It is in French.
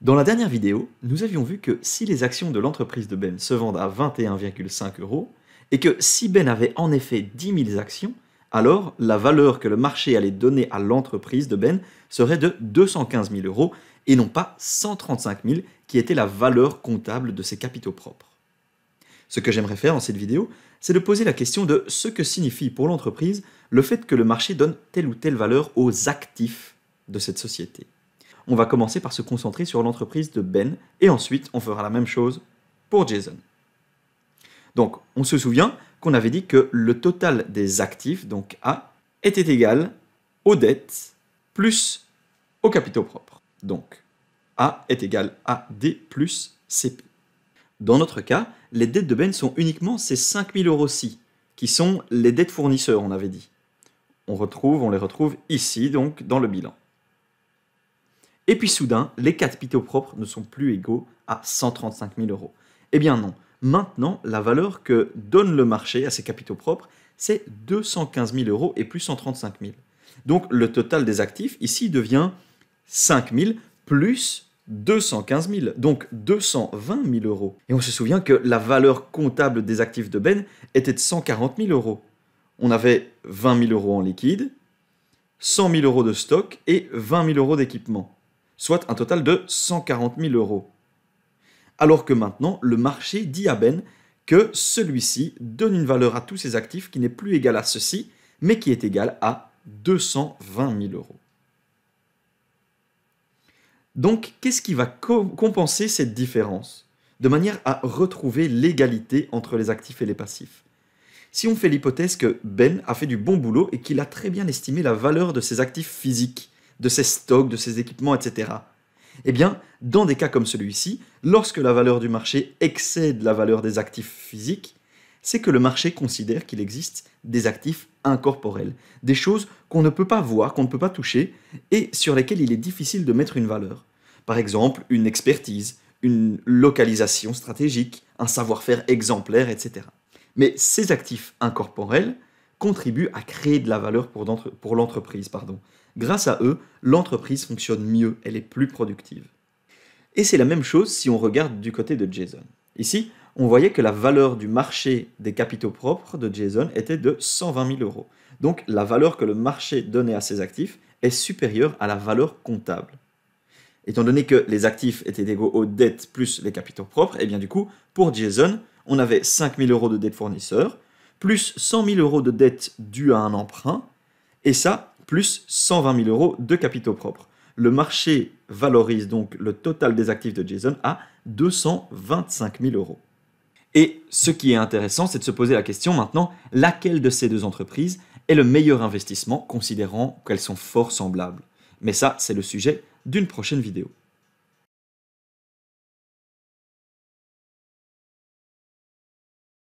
Dans la dernière vidéo, nous avions vu que si les actions de l'entreprise de Ben se vendent à 21,5 euros, et que si Ben avait en effet 10 000 actions, alors la valeur que le marché allait donner à l'entreprise de Ben serait de 215 000 euros et non pas 135 000 qui était la valeur comptable de ses capitaux propres. Ce que j'aimerais faire dans cette vidéo, c'est de poser la question de ce que signifie pour l'entreprise le fait que le marché donne telle ou telle valeur aux actifs de cette société on va commencer par se concentrer sur l'entreprise de Ben et ensuite on fera la même chose pour Jason. Donc on se souvient qu'on avait dit que le total des actifs, donc A, était égal aux dettes plus aux capitaux propres. Donc A est égal à D plus CP. Dans notre cas, les dettes de Ben sont uniquement ces 5000 euros-ci, qui sont les dettes fournisseurs, on avait dit. On, on les retrouve ici, donc dans le bilan. Et puis soudain, les capitaux propres ne sont plus égaux à 135 000 euros. Eh bien non, maintenant, la valeur que donne le marché à ces capitaux propres, c'est 215 000 euros et plus 135 000. Donc le total des actifs ici devient 5 000 plus 215 000, donc 220 000 euros. Et on se souvient que la valeur comptable des actifs de Ben était de 140 000 euros. On avait 20 000 euros en liquide, 100 000 euros de stock et 20 000 euros d'équipement soit un total de 140 000 euros. Alors que maintenant, le marché dit à Ben que celui-ci donne une valeur à tous ses actifs qui n'est plus égale à ceci, mais qui est égale à 220 000 euros. Donc, qu'est-ce qui va compenser cette différence De manière à retrouver l'égalité entre les actifs et les passifs. Si on fait l'hypothèse que Ben a fait du bon boulot et qu'il a très bien estimé la valeur de ses actifs physiques, de ses stocks, de ses équipements, etc. Eh bien, dans des cas comme celui-ci, lorsque la valeur du marché excède la valeur des actifs physiques, c'est que le marché considère qu'il existe des actifs incorporels, des choses qu'on ne peut pas voir, qu'on ne peut pas toucher, et sur lesquelles il est difficile de mettre une valeur. Par exemple, une expertise, une localisation stratégique, un savoir-faire exemplaire, etc. Mais ces actifs incorporels, contribuent à créer de la valeur pour l'entreprise. Grâce à eux, l'entreprise fonctionne mieux, elle est plus productive. Et c'est la même chose si on regarde du côté de Jason. Ici, on voyait que la valeur du marché des capitaux propres de Jason était de 120 000 euros. Donc la valeur que le marché donnait à ses actifs est supérieure à la valeur comptable. Étant donné que les actifs étaient égaux aux dettes plus les capitaux propres, et eh bien du coup, pour Jason, on avait 5 000 euros de dettes fournisseurs, plus 100 000 euros de dettes dues à un emprunt, et ça, plus 120 000 euros de capitaux propres. Le marché valorise donc le total des actifs de Jason à 225 000 euros. Et ce qui est intéressant, c'est de se poser la question maintenant, laquelle de ces deux entreprises est le meilleur investissement considérant qu'elles sont fort semblables Mais ça, c'est le sujet d'une prochaine vidéo.